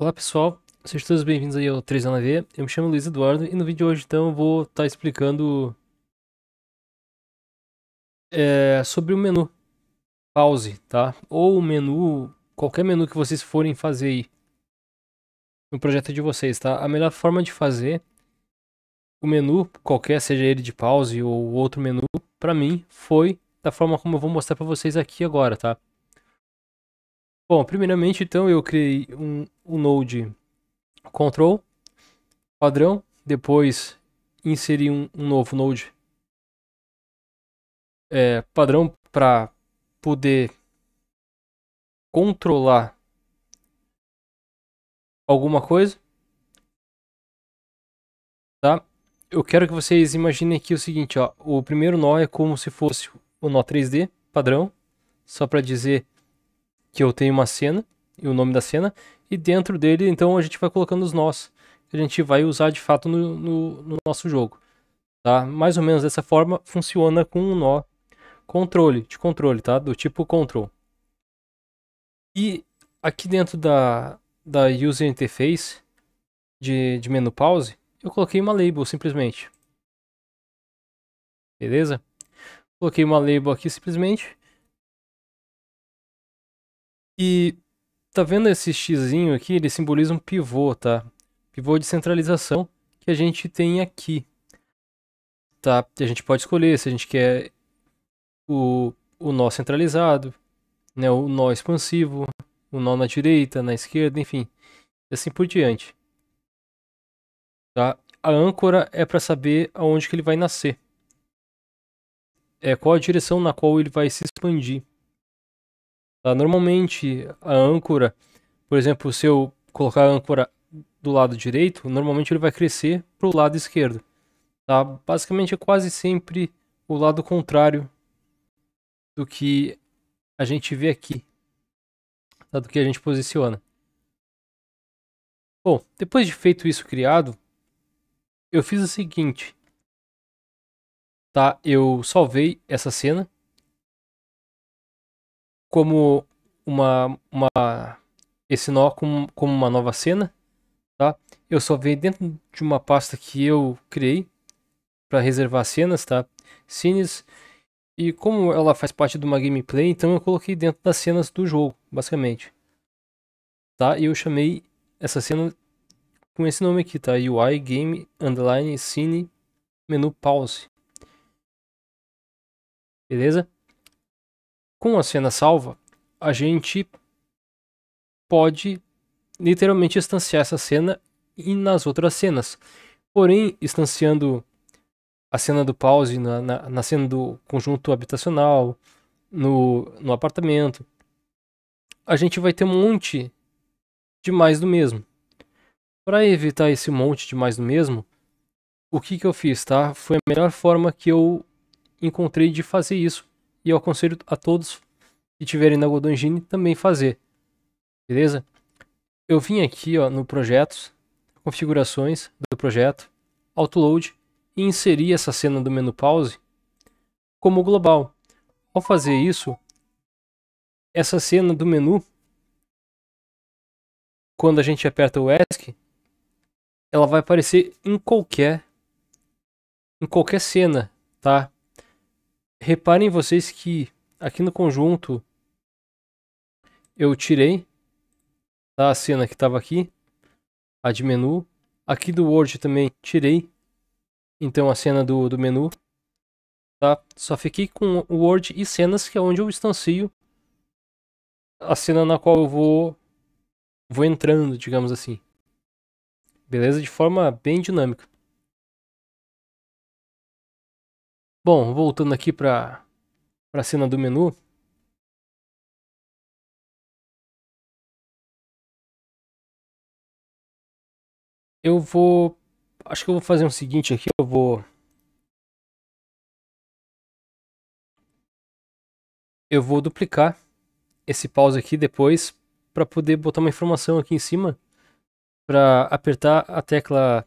Olá pessoal, sejam todos bem-vindos aí ao 3 na V. Eu me chamo Luiz Eduardo e no vídeo de hoje então eu vou estar tá explicando é, sobre o menu pause, tá? Ou o menu, qualquer menu que vocês forem fazer aí no projeto de vocês, tá? A melhor forma de fazer o menu, qualquer, seja ele de pause ou outro menu, para mim foi da forma como eu vou mostrar para vocês aqui agora, tá? Bom, primeiramente então eu criei um, o node control padrão, depois inserir um, um novo node é, padrão para poder controlar alguma coisa, tá? Eu quero que vocês imaginem aqui o seguinte, ó, o primeiro nó é como se fosse o nó 3D padrão, só para dizer que eu tenho uma cena e o nome da cena, e dentro dele, então, a gente vai colocando os nós. Que a gente vai usar de fato no, no, no nosso jogo. Tá? Mais ou menos dessa forma funciona com um nó controle, de controle, tá? Do tipo control. E aqui dentro da, da user interface de, de menu pause, eu coloquei uma label simplesmente. Beleza? Coloquei uma label aqui simplesmente. E tá vendo esse xizinho aqui? Ele simboliza um pivô, tá? Pivô de centralização que a gente tem aqui. Tá? A gente pode escolher se a gente quer o, o nó centralizado, né? o nó expansivo, o nó na direita, na esquerda, enfim. E assim por diante. Tá? A âncora é para saber aonde que ele vai nascer. É qual a direção na qual ele vai se expandir. Tá? Normalmente, a âncora, por exemplo, se eu colocar a âncora do lado direito, normalmente ele vai crescer para o lado esquerdo. Tá? Basicamente é quase sempre o lado contrário do que a gente vê aqui, tá? do que a gente posiciona. Bom, depois de feito isso criado, eu fiz o seguinte, tá? Eu salvei essa cena como uma, uma esse nó como, como uma nova cena, tá? Eu só vejo dentro de uma pasta que eu criei para reservar cenas, tá? cines E como ela faz parte de uma gameplay, então eu coloquei dentro das cenas do jogo, basicamente. Tá? E eu chamei essa cena com esse nome aqui, tá? UI Game Underline Scene Menu Pause. Beleza? com a cena salva, a gente pode literalmente instanciar essa cena e nas outras cenas. Porém, instanciando a cena do pause na, na, na cena do conjunto habitacional, no, no apartamento, a gente vai ter um monte de mais do mesmo. Para evitar esse monte de mais do mesmo, o que, que eu fiz, tá? Foi a melhor forma que eu encontrei de fazer isso. E eu aconselho a todos que tiverem na Godongine também fazer. Beleza? Eu vim aqui ó, no Projetos, Configurações do projeto, autoload e inseri essa cena do menu Pause como global. Ao fazer isso, essa cena do menu, quando a gente aperta o ESC, ela vai aparecer em qualquer em qualquer cena, tá? Reparem vocês que aqui no conjunto eu tirei tá, a cena que estava aqui, a de menu. Aqui do Word também tirei, então a cena do, do menu. Tá? Só fiquei com o Word e cenas, que é onde eu instancio a cena na qual eu vou, vou entrando, digamos assim. Beleza? De forma bem dinâmica. Bom, voltando aqui para a cena do menu. Eu vou. Acho que eu vou fazer o um seguinte aqui. Eu vou. Eu vou duplicar esse pause aqui depois para poder botar uma informação aqui em cima para apertar a tecla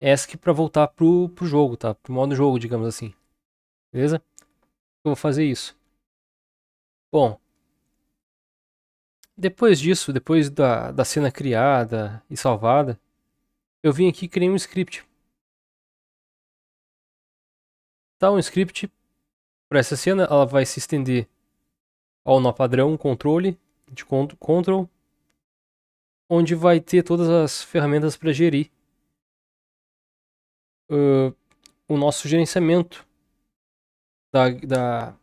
ESC para voltar pro, pro jogo, tá? Pro modo jogo, digamos assim. Beleza? Eu vou fazer isso. Bom, depois disso, depois da, da cena criada e salvada, eu vim aqui e criei um script. Tá, um script para essa cena, ela vai se estender ao nó padrão, controle, de control, onde vai ter todas as ferramentas para gerir uh, o nosso gerenciamento da, da,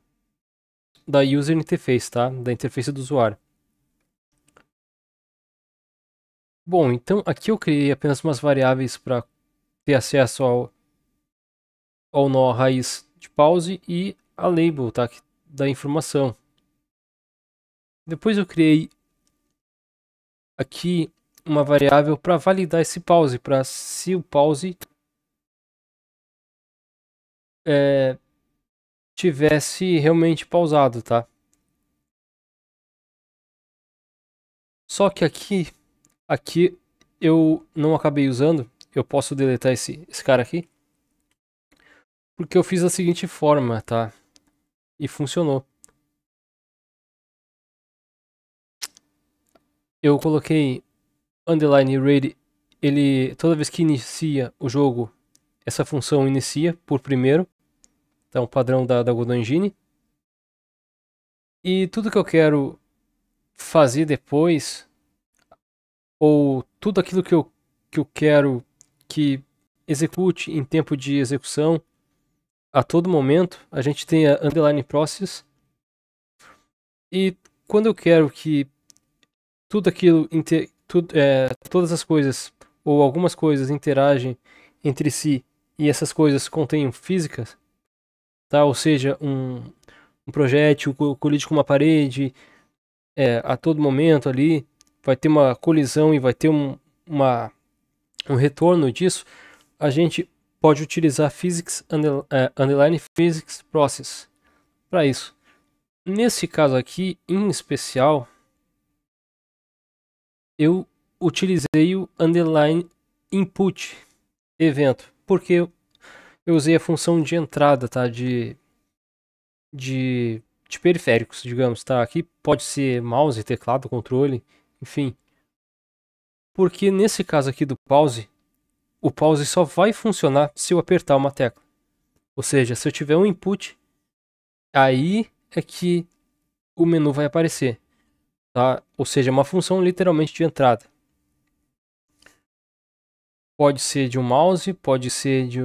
da user interface, tá? Da interface do usuário. Bom, então aqui eu criei apenas umas variáveis para ter acesso ao, ao nó raiz de pause e a label tá, da informação. Depois eu criei aqui uma variável para validar esse pause, para se o pause é, tivesse realmente pausado, tá? Só que aqui, aqui eu não acabei usando, eu posso deletar esse, esse cara aqui. Porque eu fiz da seguinte forma, tá? E funcionou. Eu coloquei underline raid, ele toda vez que inicia o jogo, essa função inicia por primeiro. Então, padrão da, da Godot Engine. E tudo que eu quero fazer depois, ou tudo aquilo que eu, que eu quero que execute em tempo de execução, a todo momento, a gente tem a underline process. E quando eu quero que tudo aquilo, tudo, é, todas as coisas ou algumas coisas interagem entre si e essas coisas contêm físicas, tá? Ou seja, um, um projétil colide com uma parede é, a todo momento ali, vai ter uma colisão e vai ter um, uma, um retorno disso, a gente pode utilizar Physics é, Underline Physics Process para isso. Nesse caso aqui, em especial, eu utilizei o Underline Input evento, porque eu usei a função de entrada, tá? De, de, de periféricos, digamos, tá? Aqui pode ser mouse, teclado, controle, enfim. Porque nesse caso aqui do pause, o pause só vai funcionar se eu apertar uma tecla. Ou seja, se eu tiver um input, aí é que o menu vai aparecer. Tá? Ou seja, é uma função literalmente de entrada. Pode ser de um mouse, pode ser de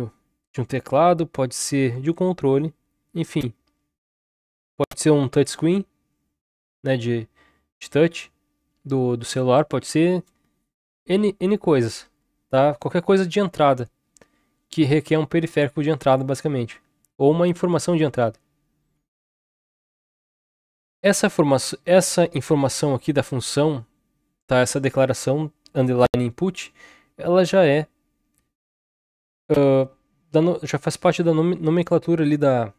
de um teclado, pode ser de um controle, enfim. Pode ser um touchscreen, né, de, de touch do, do celular, pode ser N, N coisas, tá? Qualquer coisa de entrada que requer um periférico de entrada, basicamente, ou uma informação de entrada. Essa, forma, essa informação aqui da função, tá? Essa declaração underline input, ela já é uh, da, já faz parte da nomenclatura ali da,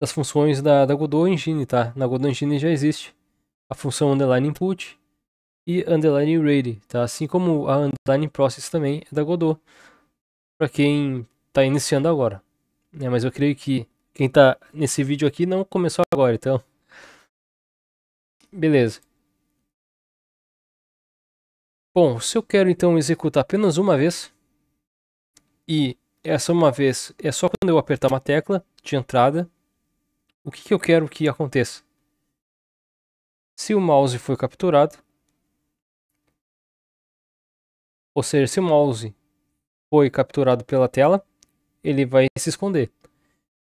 das funções da, da Godot Engine, tá? Na Godot Engine já existe a função underline input e underline ready, tá? Assim como a underline process também é da Godot, para quem está iniciando agora. É, mas eu creio que quem está nesse vídeo aqui não começou agora, então... Beleza. Bom, se eu quero então executar apenas uma vez, e essa é uma vez, é só quando eu apertar uma tecla de entrada, o que, que eu quero que aconteça? Se o mouse foi capturado, ou seja, se o mouse foi capturado pela tela, ele vai se esconder.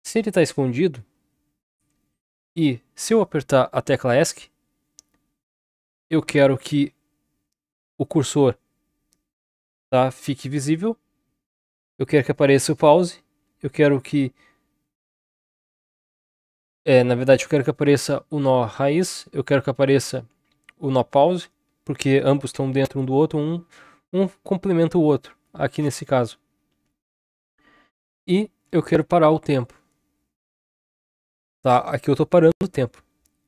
Se ele está escondido, e se eu apertar a tecla ESC, eu quero que o cursor tá, fique visível eu quero que apareça o pause. Eu quero que... É, na verdade, eu quero que apareça o nó raiz. Eu quero que apareça o nó pause. Porque ambos estão dentro um do outro. Um, um complementa o outro. Aqui nesse caso. E eu quero parar o tempo. Tá, aqui eu estou parando o tempo.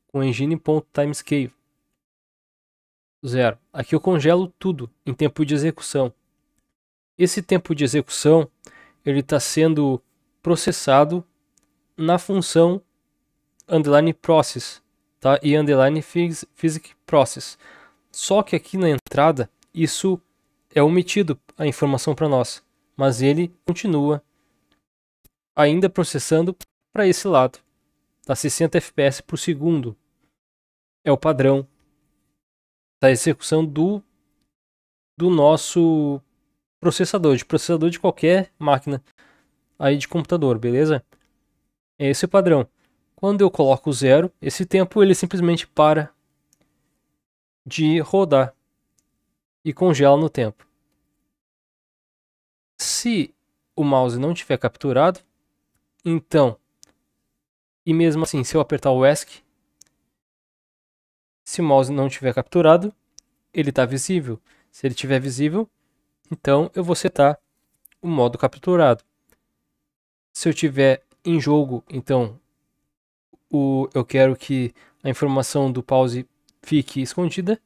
Com engine.timescale. Zero. Aqui eu congelo tudo em tempo de execução. Esse tempo de execução ele está sendo processado na função underline process tá? e underline physic process. Só que aqui na entrada isso é omitido a informação para nós, mas ele continua ainda processando para esse lado, tá? 60 fps por segundo é o padrão da execução do, do nosso processador, de processador de qualquer máquina aí de computador, beleza? É esse é o padrão. Quando eu coloco zero, esse tempo ele simplesmente para de rodar e congela no tempo. Se o mouse não tiver capturado, então, e mesmo assim, se eu apertar o ESC, se o mouse não tiver capturado, ele está visível. Se ele estiver visível, então eu vou setar o modo capturado. Se eu tiver em jogo, então o, eu quero que a informação do pause fique escondida,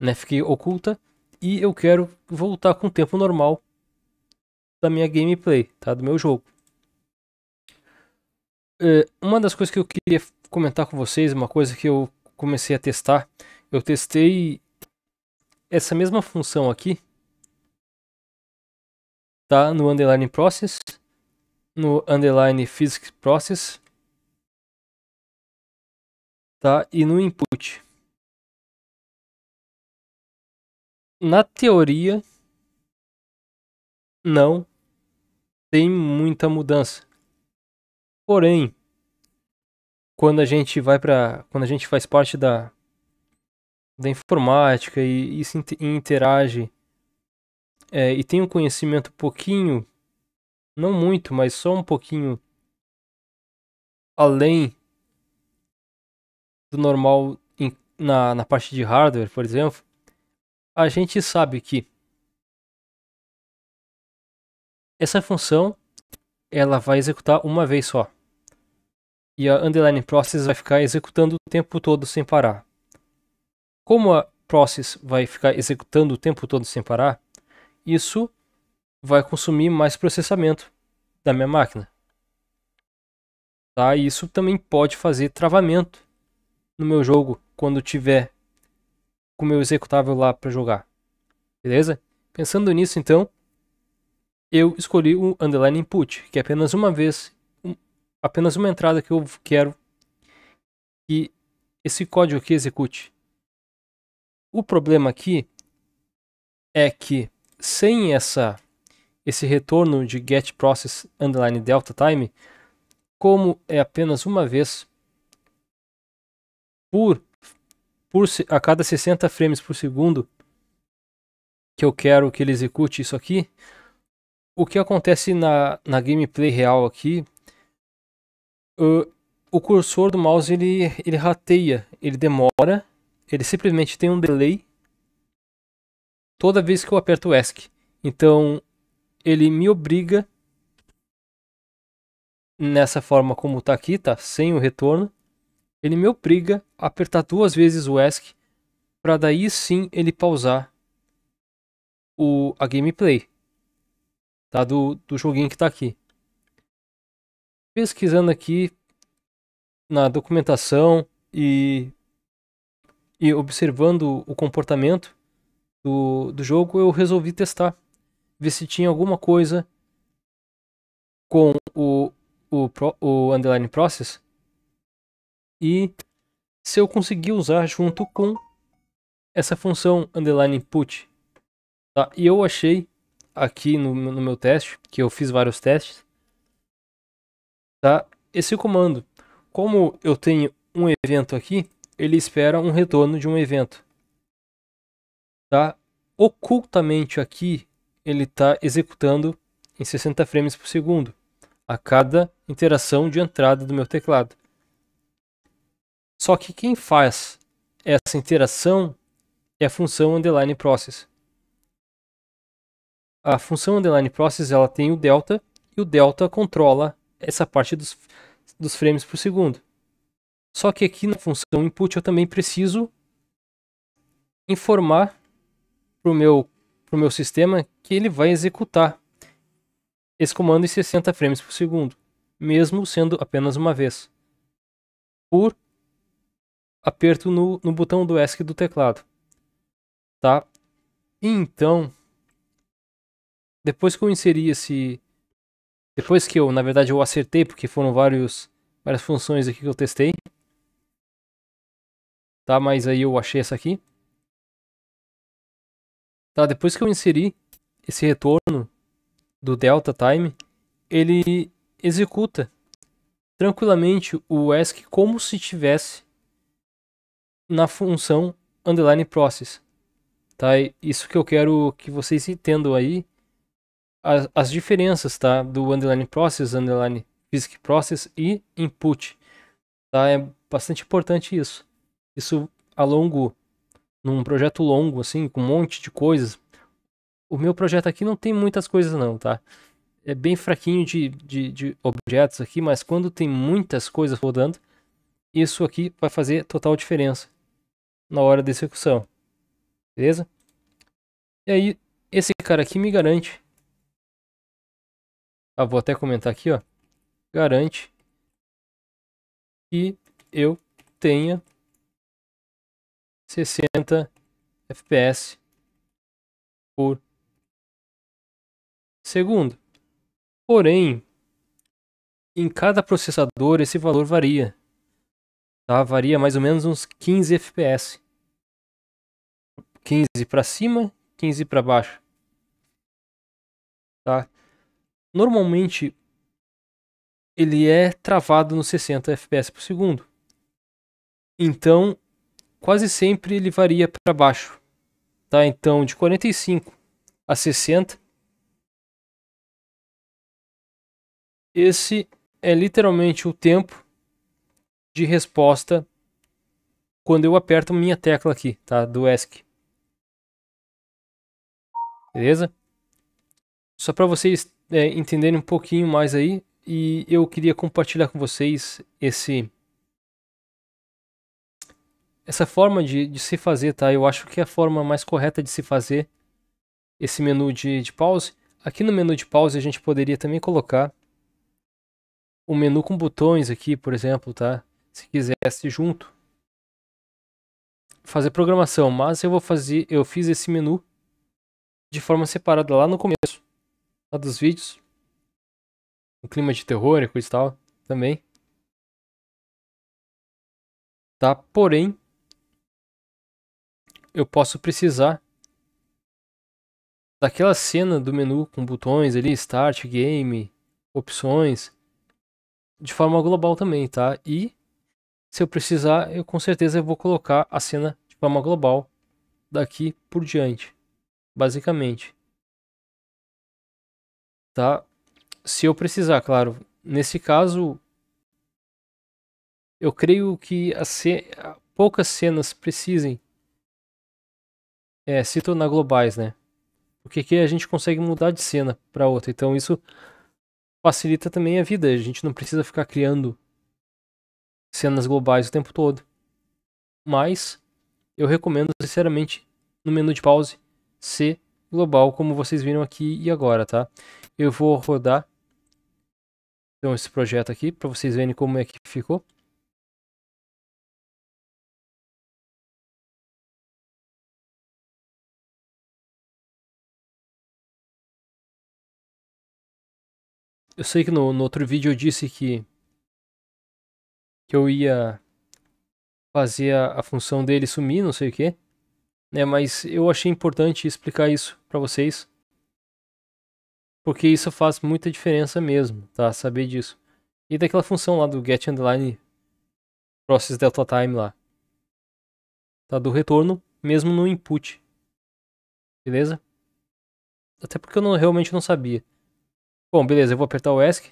né, fique oculta, e eu quero voltar com o tempo normal da minha gameplay, tá, do meu jogo. É, uma das coisas que eu queria comentar com vocês, uma coisa que eu comecei a testar, eu testei essa mesma função aqui tá no underline process, no underline physics process, tá? E no input. Na teoria, não tem muita mudança. Porém, quando a gente vai para, quando a gente faz parte da da informática e, e se interage é, e tem um conhecimento pouquinho, não muito, mas só um pouquinho além do normal em, na, na parte de hardware, por exemplo, a gente sabe que essa função ela vai executar uma vez só. E a underline process vai ficar executando o tempo todo sem parar. Como a process vai ficar executando o tempo todo sem parar, isso vai consumir mais processamento da minha máquina. Tá? E isso também pode fazer travamento no meu jogo quando tiver com o meu executável lá para jogar. Beleza? Pensando nisso então, eu escolhi o underline input, que é apenas uma vez, um, apenas uma entrada que eu quero que esse código aqui execute. O problema aqui é que sem essa esse retorno de get process underline delta time, como é apenas uma vez por, por a cada 60 frames por segundo que eu quero que ele execute isso aqui, o que acontece na, na gameplay real aqui, uh, o cursor do mouse ele, ele rateia, ele demora ele simplesmente tem um delay toda vez que eu aperto o ESC. Então, ele me obriga nessa forma como está aqui, tá sem o retorno, ele me obriga a apertar duas vezes o ESC para daí sim ele pausar o, a gameplay tá? do, do joguinho que está aqui. Pesquisando aqui na documentação e e observando o comportamento do, do jogo, eu resolvi testar. Ver se tinha alguma coisa com o, o, o Underline Process e se eu consegui usar junto com essa função Underline Input. Tá? E eu achei aqui no, no meu teste, que eu fiz vários testes, tá? esse comando. Como eu tenho um evento aqui, ele espera um retorno de um evento. Tá? Ocultamente aqui, ele está executando em 60 frames por segundo a cada interação de entrada do meu teclado. Só que quem faz essa interação é a função underline process. A função underline process ela tem o delta e o delta controla essa parte dos, dos frames por segundo. Só que aqui na função input eu também preciso informar para o meu, pro meu sistema que ele vai executar esse comando em 60 frames por segundo, mesmo sendo apenas uma vez, por aperto no, no botão do ESC do teclado. Tá? Então, depois que eu inseri esse... Depois que eu, na verdade, eu acertei, porque foram vários, várias funções aqui que eu testei, Tá, mas aí eu achei essa aqui. Tá, depois que eu inseri esse retorno do delta time, ele executa tranquilamente o ESC como se tivesse na função underline process. Tá? Isso que eu quero que vocês entendam aí as, as diferenças, tá? Do underline process, underline physics process e input. Tá? É bastante importante isso isso a longo, num projeto longo, assim, com um monte de coisas. O meu projeto aqui não tem muitas coisas, não, tá? É bem fraquinho de, de, de objetos aqui, mas quando tem muitas coisas rodando, isso aqui vai fazer total diferença na hora da execução. Beleza? E aí, esse cara aqui me garante. Ah, vou até comentar aqui, ó. Garante que eu tenha 60 FPS por segundo. Porém, em cada processador esse valor varia. Tá? Varia mais ou menos uns 15 FPS. 15 para cima, 15 para baixo. Tá? Normalmente ele é travado nos 60 FPS por segundo. Então, quase sempre ele varia para baixo. Tá? Então, de 45 a 60. Esse é literalmente o tempo de resposta quando eu aperto minha tecla aqui, tá? Do ESC. Beleza? Só para vocês é, entenderem um pouquinho mais aí, e eu queria compartilhar com vocês esse essa forma de, de se fazer, tá? Eu acho que é a forma mais correta de se fazer esse menu de, de pause. Aqui no menu de pause a gente poderia também colocar um menu com botões aqui, por exemplo, tá? Se quisesse junto. Fazer programação, mas eu vou fazer, eu fiz esse menu de forma separada lá no começo lá dos vídeos. o clima de terror e coisa e tal também. Tá? Porém, eu posso precisar daquela cena do menu com botões ali, Start, Game, opções, de forma global também, tá? E se eu precisar, eu com certeza eu vou colocar a cena de forma global daqui por diante, basicamente. Tá? Se eu precisar, claro, nesse caso eu creio que ce... poucas cenas precisem é, se tornar globais, né? Porque aqui a gente consegue mudar de cena para outra. Então isso facilita também a vida. A gente não precisa ficar criando cenas globais o tempo todo. Mas eu recomendo sinceramente no menu de pause ser global, como vocês viram aqui e agora, tá? Eu vou rodar então esse projeto aqui para vocês verem como é que ficou. Eu sei que no, no outro vídeo eu disse que, que eu ia fazer a, a função dele sumir, não sei o que. Né, mas eu achei importante explicar isso para vocês. Porque isso faz muita diferença mesmo, tá? Saber disso. E daquela função lá do get underline process delta time lá. Tá? Do retorno, mesmo no input. Beleza? Até porque eu não, realmente não sabia. Bom, beleza, eu vou apertar o ESC.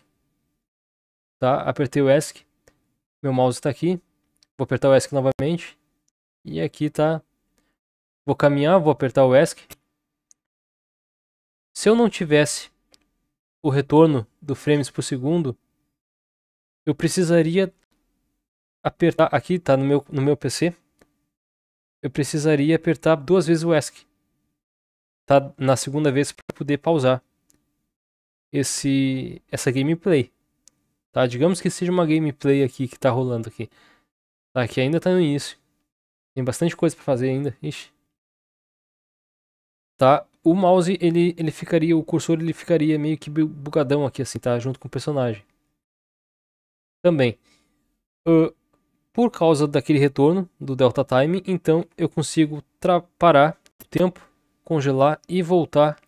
Tá, apertei o ESC. Meu mouse está aqui. Vou apertar o ESC novamente. E aqui tá. Vou caminhar, vou apertar o ESC. Se eu não tivesse o retorno do frames por segundo, eu precisaria apertar aqui, tá no meu, no meu PC. Eu precisaria apertar duas vezes o ESC. Tá na segunda vez para poder pausar esse essa gameplay, tá? Digamos que seja uma gameplay aqui que tá rolando aqui, tá? Que ainda tá no início. Tem bastante coisa para fazer ainda. Ixi. Tá? O mouse, ele, ele ficaria, o cursor, ele ficaria meio que bugadão aqui, assim, tá? Junto com o personagem. Também. Uh, por causa daquele retorno do delta time, então eu consigo parar o tempo, congelar e voltar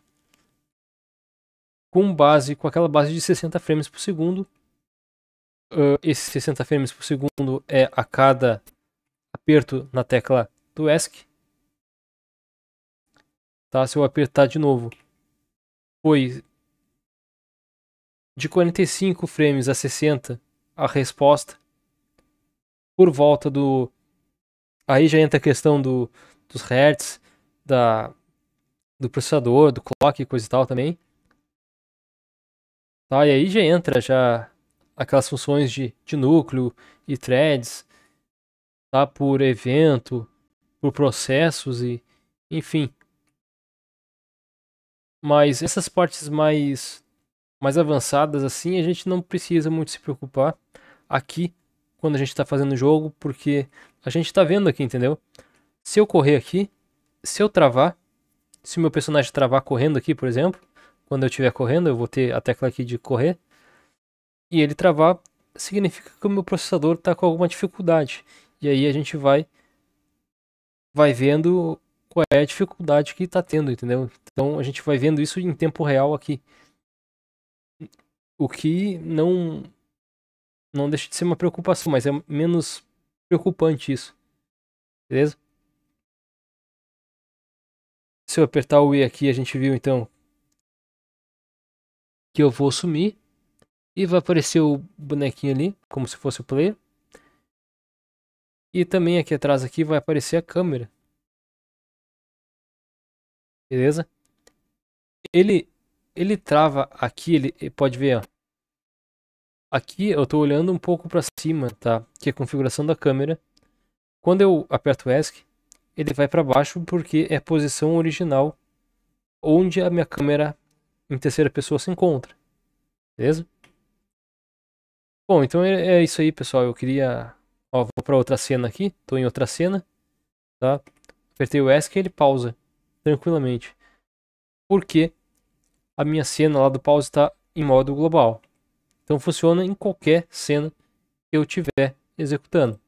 com base, com aquela base de 60 frames por segundo. Uh, ah, esses 60 frames por segundo é a cada aperto na tecla do ESC. Tá? Se eu apertar de novo, foi de 45 frames a 60 a resposta. Por volta do. Aí já entra a questão do, dos hertz, da, do processador, do clock, e coisa e tal também. Tá? E aí já entra já aquelas funções de, de núcleo e threads, tá? por evento, por processos e enfim. Mas essas partes mais mais avançadas assim, a gente não precisa muito se preocupar aqui quando a gente está fazendo o jogo, porque a gente está vendo aqui, entendeu? Se eu correr aqui, se eu travar, se meu personagem travar correndo aqui, por exemplo, quando eu estiver correndo, eu vou ter a tecla aqui de correr, e ele travar significa que o meu processador está com alguma dificuldade. E aí a gente vai vai vendo qual é a dificuldade que está tendo, entendeu? Então a gente vai vendo isso em tempo real aqui. O que não não deixa de ser uma preocupação, mas é menos preocupante isso. Beleza? Se eu apertar o e aqui, a gente viu então que eu vou sumir e vai aparecer o bonequinho ali, como se fosse o player. E também aqui atrás aqui vai aparecer a câmera. Beleza? Ele ele trava aqui, ele pode ver, ó. Aqui eu estou olhando um pouco para cima, tá? Que é a configuração da câmera. Quando eu aperto ESC, ele vai para baixo porque é a posição original onde a minha câmera em terceira pessoa se encontra. Beleza? Bom, então é, é isso aí, pessoal. Eu queria. Ó, vou para outra cena aqui. Tô em outra cena. Tá? Apertei o ESC e ele pausa tranquilamente. Porque a minha cena lá do pause está em modo global. Então funciona em qualquer cena que eu tiver executando.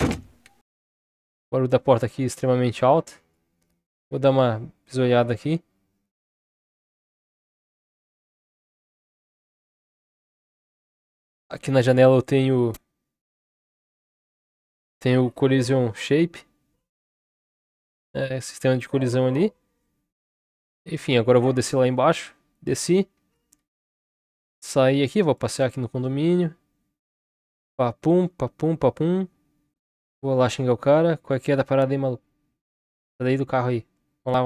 O barulho da porta aqui é extremamente alto. Vou dar uma bisolhada aqui. Aqui na janela eu tenho tem o collision shape é, sistema de colisão ali enfim agora eu vou descer lá embaixo desci sair aqui vou passear aqui no condomínio papum papum papum vou lá xingar o cara qual é que é da parada aí maluco tá daí do carro aí vamos lá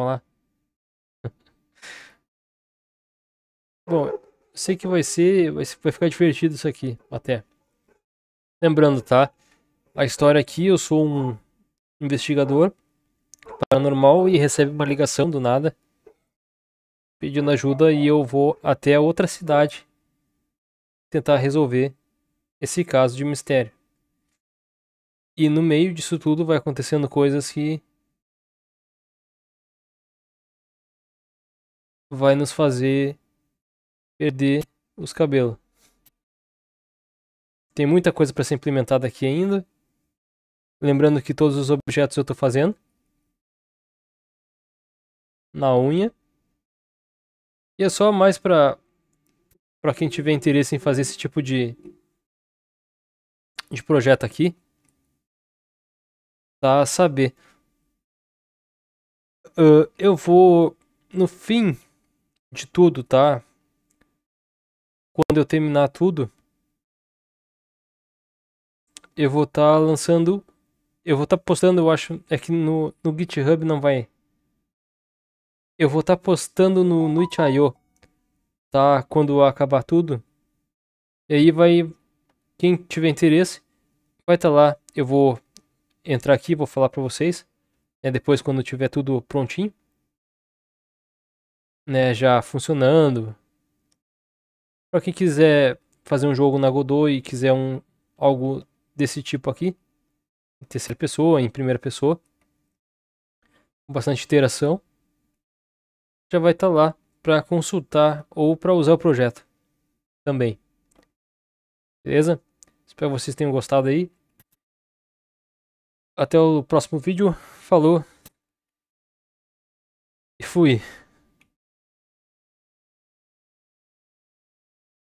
vamos lá bom sei que vai ser, vai ser, vai ficar divertido isso aqui, até. Lembrando, tá? A história aqui, eu sou um investigador paranormal e recebo uma ligação do nada pedindo ajuda e eu vou até outra cidade tentar resolver esse caso de mistério. E no meio disso tudo vai acontecendo coisas que vai nos fazer perder os cabelos. Tem muita coisa para ser implementada aqui ainda. Lembrando que todos os objetos eu estou fazendo. Na unha. E é só mais para para quem tiver interesse em fazer esse tipo de de projeto aqui. Tá saber. Uh, eu vou no fim de tudo, tá? quando eu terminar tudo, eu vou estar tá lançando. Eu vou estar tá postando, eu acho. É que no, no GitHub não vai. Eu vou estar tá postando no, no Itch.io, tá? Quando acabar tudo. E aí vai. Quem tiver interesse, vai estar tá lá. Eu vou entrar aqui, vou falar para vocês. Né, depois, quando tiver tudo prontinho. Né, já funcionando, para quem quiser fazer um jogo na Godot e quiser um algo desse tipo aqui, em terceira pessoa, em primeira pessoa, com bastante interação, já vai estar tá lá para consultar ou para usar o projeto também. Beleza? Espero que vocês tenham gostado aí. Até o próximo vídeo. Falou. E fui.